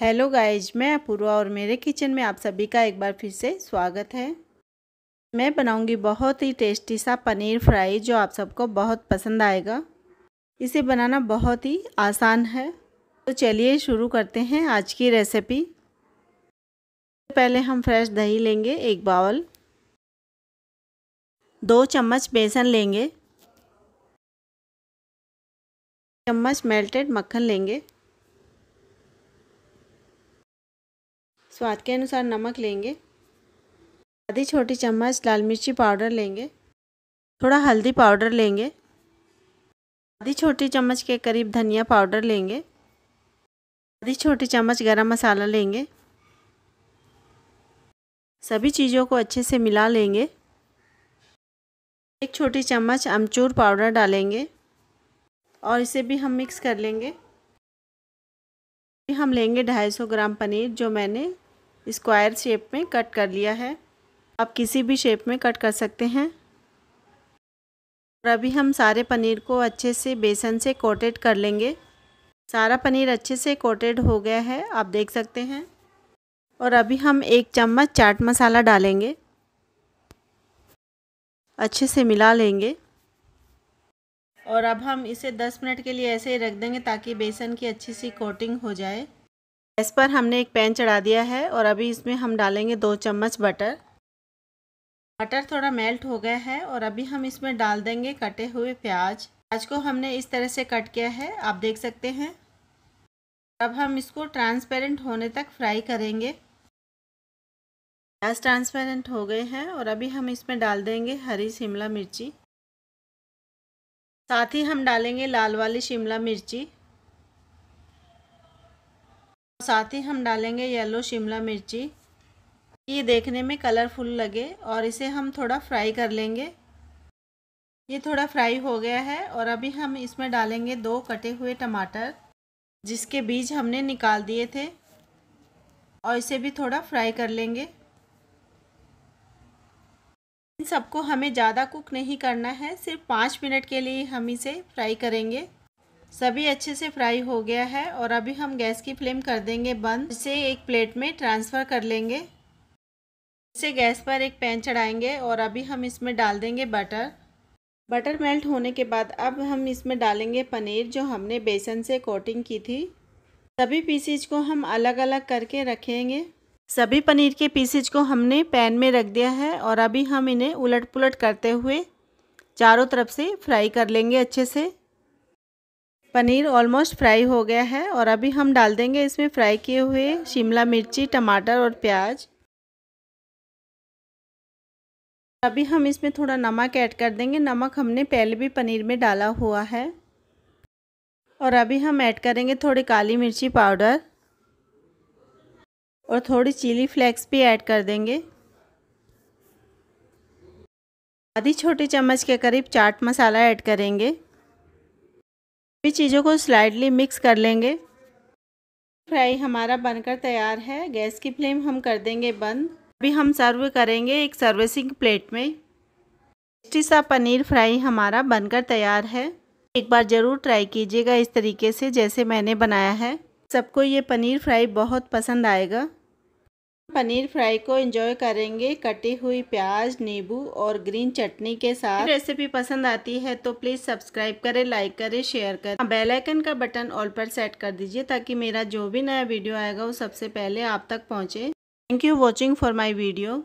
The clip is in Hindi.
हेलो गाइज मैं अपूर्वा और मेरे किचन में आप सभी का एक बार फिर से स्वागत है मैं बनाऊंगी बहुत ही टेस्टी सा पनीर फ्राई जो आप सबको बहुत पसंद आएगा इसे बनाना बहुत ही आसान है तो चलिए शुरू करते हैं आज की रेसिपी पहले हम फ्रेश दही लेंगे एक बाउल दो चम्मच बेसन लेंगे चम्मच मेल्टेड मक्खन लेंगे स्वाद के अनुसार नमक लेंगे आधी छोटी चम्मच लाल मिर्ची पाउडर लेंगे थोड़ा हल्दी पाउडर लेंगे आधी छोटी चम्मच के करीब धनिया पाउडर लेंगे आधी छोटी चम्मच गरम मसाला लेंगे सभी चीज़ों को अच्छे से मिला लेंगे एक छोटी चम्मच अमचूर पाउडर डालेंगे और इसे भी हम मिक्स कर लेंगे हम लेंगे 250 ग्राम पनीर जो मैंने स्क्वायर शेप में कट कर लिया है आप किसी भी शेप में कट कर सकते हैं और अभी हम सारे पनीर को अच्छे से बेसन से कोटेड कर लेंगे सारा पनीर अच्छे से कोटेड हो गया है आप देख सकते हैं और अभी हम एक चम्मच चाट मसाला डालेंगे अच्छे से मिला लेंगे और अब हम इसे 10 मिनट के लिए ऐसे ही रख देंगे ताकि बेसन की अच्छी सी कोटिंग हो जाए इस पर हमने एक पैन चढ़ा दिया है और अभी इसमें हम डालेंगे दो चम्मच बटर बटर थोड़ा मेल्ट हो गया है और अभी हम इसमें डाल देंगे कटे हुए प्याज प्याज को हमने इस तरह से कट किया है आप देख सकते हैं अब हम इसको ट्रांसपेरेंट होने तक फ्राई करेंगे प्याज ट्रांसपेरेंट हो गए हैं और अभी हम इसमें डाल देंगे हरी शिमला मिर्ची साथ ही हम डालेंगे लाल वाली शिमला मिर्ची साथ ही हम डालेंगे येलो शिमला मिर्ची ये देखने में कलरफुल लगे और इसे हम थोड़ा फ्राई कर लेंगे ये थोड़ा फ्राई हो गया है और अभी हम इसमें डालेंगे दो कटे हुए टमाटर जिसके बीज हमने निकाल दिए थे और इसे भी थोड़ा फ्राई कर लेंगे इन सबको हमें ज़्यादा कुक नहीं करना है सिर्फ पाँच मिनट के लिए हम इसे फ्राई करेंगे सभी अच्छे से फ्राई हो गया है और अभी हम गैस की फ्लेम कर देंगे बंद इसे एक प्लेट में ट्रांसफ़र कर लेंगे इसे गैस पर एक पैन चढ़ाएंगे और अभी हम इसमें डाल देंगे बटर बटर मेल्ट होने के बाद अब हम इसमें डालेंगे पनीर जो हमने बेसन से कोटिंग की थी सभी पीसीज को हम अलग अलग करके रखेंगे सभी पनीर के पीसीज को हमने पैन में रख दिया है और अभी हम इन्हें उलट पुलट करते हुए चारों तरफ से फ्राई कर लेंगे अच्छे से पनीर ऑलमोस्ट फ्राई हो गया है और अभी हम डाल देंगे इसमें फ्राई किए हुए शिमला मिर्ची टमाटर और प्याज अभी हम इसमें थोड़ा नमक ऐड कर देंगे नमक हमने पहले भी पनीर में डाला हुआ है और अभी हम ऐड करेंगे थोड़ी काली मिर्ची पाउडर और थोड़ी चिली फ्लेक्स भी ऐड कर देंगे आधी छोटी चम्मच के करीब चाट मसाला ऐड करेंगे सभी चीज़ों को स्लाइडली मिक्स कर लेंगे फ्राई हमारा बनकर तैयार है गैस की फ्लेम हम कर देंगे बंद अभी हम सर्व करेंगे एक सर्विसिंग प्लेट में टेस्टी सा पनीर फ्राई हमारा बनकर तैयार है एक बार ज़रूर ट्राई कीजिएगा इस तरीके से जैसे मैंने बनाया है सबको ये पनीर फ्राई बहुत पसंद आएगा पनीर फ्राई को एंजॉय करेंगे कटी हुई प्याज नींबू और ग्रीन चटनी के साथ रेसिपी पसंद आती है तो प्लीज़ सब्सक्राइब करें लाइक करें शेयर करें हाँ, बेल आइकन का बटन ऑल पर सेट कर दीजिए ताकि मेरा जो भी नया वीडियो आएगा वो सबसे पहले आप तक पहुँचे thank you watching for my video